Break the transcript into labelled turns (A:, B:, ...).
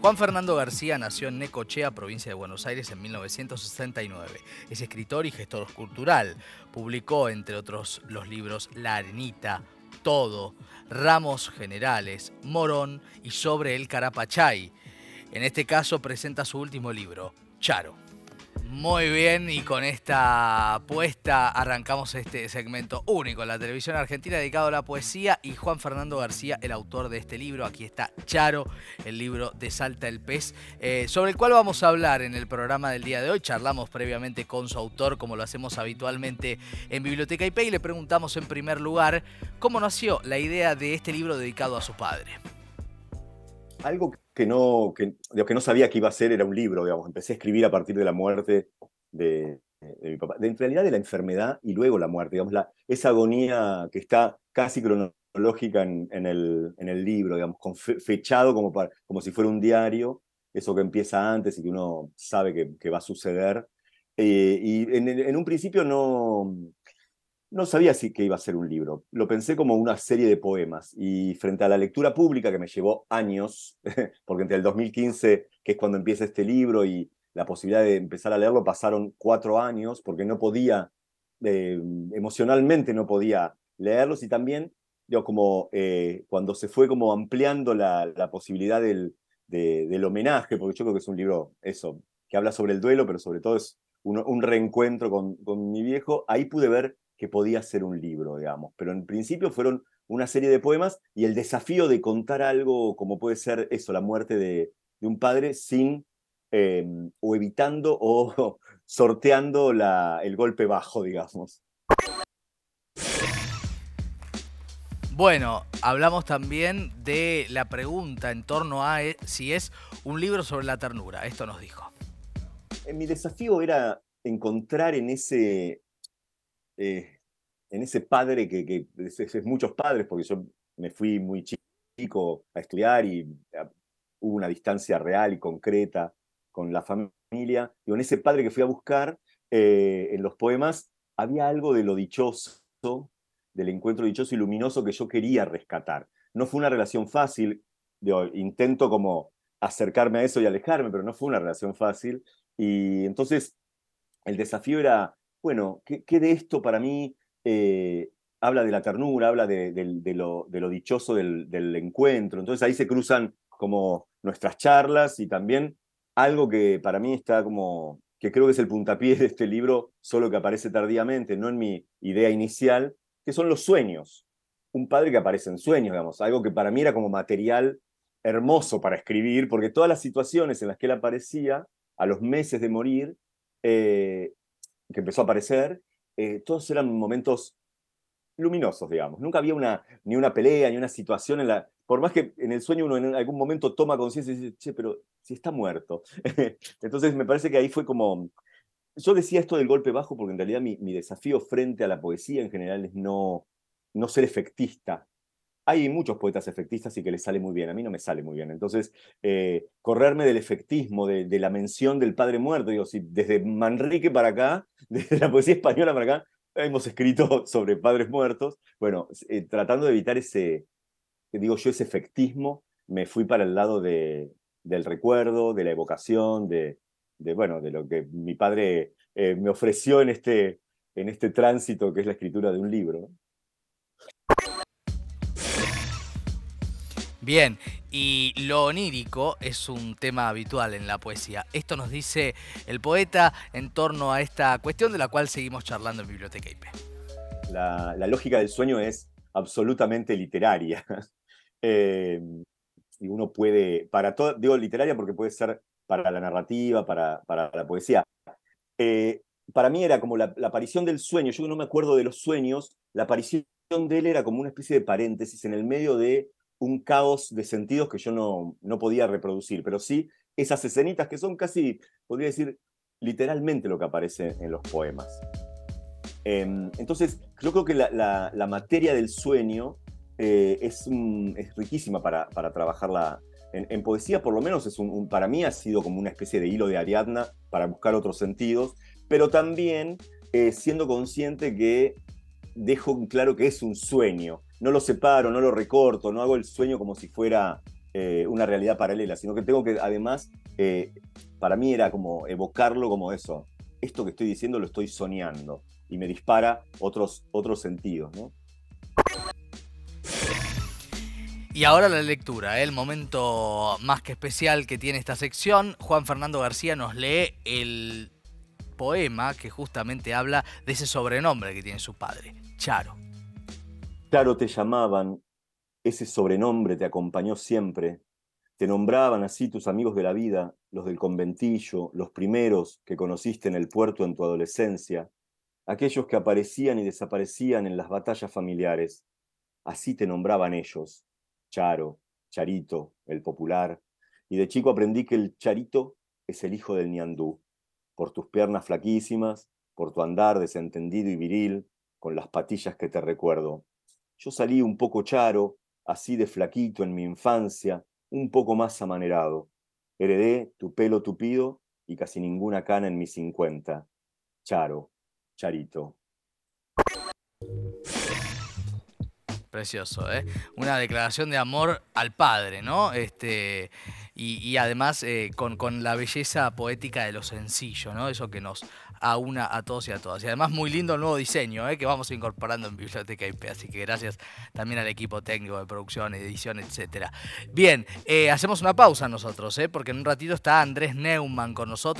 A: Juan Fernando García nació en Necochea, provincia de Buenos Aires, en 1969. Es escritor y gestor cultural. Publicó, entre otros, los libros La Arenita, Todo, Ramos Generales, Morón y Sobre el Carapachay. En este caso presenta su último libro, Charo. Muy bien, y con esta apuesta arrancamos este segmento único en la televisión argentina dedicado a la poesía y Juan Fernando García, el autor de este libro. Aquí está Charo, el libro de Salta el Pez, eh, sobre el cual vamos a hablar en el programa del día de hoy. Charlamos previamente con su autor, como lo hacemos habitualmente en Biblioteca IP, y le preguntamos en primer lugar cómo nació la idea de este libro dedicado a su padre
B: algo que no, que, que no sabía que iba a ser era un libro, digamos. Empecé a escribir a partir de la muerte de, mi papá, de, en realidad de la enfermedad y luego la muerte, digamos, la, esa agonía que está casi cronológica en, el, en el, libro, digamos, fechado como, para, como si fuera un diario, eso que empieza antes y que uno sabe que, que va a suceder. Eh, y en, en, un principio no, no sabía si que iba a ser un libro, lo pensé como una serie de poemas y frente a la lectura pública que me llevó años, porque entre el 2015, que es cuando empieza este libro, y la posibilidad de empezar a leerlo, pasaron cuatro años porque no podía, eh, emocionalmente no podía leerlos y también, yo como eh, cuando se fue como ampliando la, posibilidad del, del homenaje, porque yo creo que es un libro, eso, que habla sobre el duelo, pero sobre todo es un, reencuentro con, con mi viejo, ahí pude ver que podía ser un libro, digamos. Pero en principio fueron una serie de poemas y el desafío de contar algo como puede ser eso, la muerte de, un padre sin em, o evitando o sorteando la, el golpe bajo, digamos.
A: Bueno, hablamos también de la pregunta en torno a eh, si es un libro sobre la ternura. Esto nos dijo.
B: Eh, mi desafío era encontrar en ese eh, en ese padre que, es, muchos padres, porque yo me fui muy chico a estudiar y ah, hubo una distancia real y concreta con la familia, y en ese padre que fui a buscar eh, en los poemas había algo de lo dichoso, del encuentro dichoso y luminoso que yo quería rescatar. No fue una relación fácil, intento como acercarme a eso y alejarme, pero no fue una relación fácil. Y entonces el desafío era bueno, ¿qué, de esto para mí eh, habla de la ternura, habla de, lo, dichoso del, encuentro? Entonces ahí se cruzan como nuestras charlas y también algo que para mí está como, que creo que es el puntapié de este libro, solo que aparece tardíamente, no en mi idea inicial, que son los sueños. Un padre que aparece en sueños, digamos, algo que para mí era como material hermoso para escribir, porque todas las situaciones en las que él aparecía, a los meses de morir, eh, que empezó a aparecer, eh, todos eran momentos luminosos, digamos. Nunca había una, ni una pelea, ni una situación en la... Por más que en el sueño uno en algún momento toma conciencia y dice, che, pero si está muerto. Entonces me parece que ahí fue como... Yo decía esto del golpe bajo porque en realidad mi, mi desafío frente a la poesía en general es no, no ser efectista, hay muchos poetas efectistas y que les sale muy bien, a mí no me sale muy bien. Entonces, eh, correrme del efectismo, de, la mención del padre muerto, digo, si desde Manrique para acá, desde la poesía española para acá, hemos escrito sobre padres muertos, bueno, eh, tratando de evitar ese, digo yo, ese efectismo, me fui para el lado de, del recuerdo, de la evocación, de, de, bueno, de lo que mi padre eh, me ofreció en este, en este tránsito que es la escritura de un libro.
A: Bien, y lo onírico es un tema habitual en la poesía. Esto nos dice el poeta en torno a esta cuestión de la cual seguimos charlando en Biblioteca IP.
B: La, lógica del sueño es absolutamente literaria. Eh, y uno puede, para todo, digo literaria porque puede ser para la narrativa, para, para la poesía. Eh, para mí era como la, aparición del sueño, yo no me acuerdo de los sueños, la aparición de él era como una especie de paréntesis en el medio de un caos de sentidos que yo no, podía reproducir, pero sí esas escenitas que son casi, podría decir, literalmente lo que aparece en los poemas. Em, entonces, creo que la, materia del sueño eh, es, es, riquísima para, para trabajarla. En, poesía, por lo menos, es un, para mí ha sido como una especie de hilo de Ariadna para buscar otros sentidos, pero también eh, siendo consciente que dejo claro que es un sueño no lo separo, no lo recorto, no hago el sueño como si fuera eh, una realidad paralela, sino que tengo que además, eh, para mí era como evocarlo como eso, esto que estoy diciendo lo estoy soñando y me dispara otros, otros sentidos.
A: Y ahora la lectura, el momento más que especial que tiene esta sección. Juan Fernando García nos lee el poema que justamente habla de ese sobrenombre que tiene su padre, Charo.
B: Claro, te llamaban, ese sobrenombre te acompañó siempre, te nombraban así tus amigos de la vida, los del conventillo, los primeros que conociste en el puerto en tu adolescencia, aquellos que aparecían y desaparecían en las batallas familiares. Así te nombraban ellos, Charo, Charito, el popular, y de chico aprendí que el Charito es el hijo del Niandú, por tus piernas flaquísimas, por tu andar desentendido y viril, con las patillas que te recuerdo. Yo salí un poco charo, así de flaquito en mi infancia, un poco más amanerado. Heredé tu pelo tupido y casi ninguna cana en mis 50. Charo, Charito.
A: Precioso, ¿eh? Una declaración de amor al padre, ¿no? Este, y, además eh, con, con la belleza poética de lo sencillo, ¿no? Eso que nos a una, a todos y a todas. Y además muy lindo el nuevo diseño eh, que vamos incorporando en Biblioteca IP, así que gracias también al equipo técnico de producción, edición, etc. Bien, eh, hacemos una pausa nosotros, eh, porque en un ratito está Andrés Neumann con nosotros.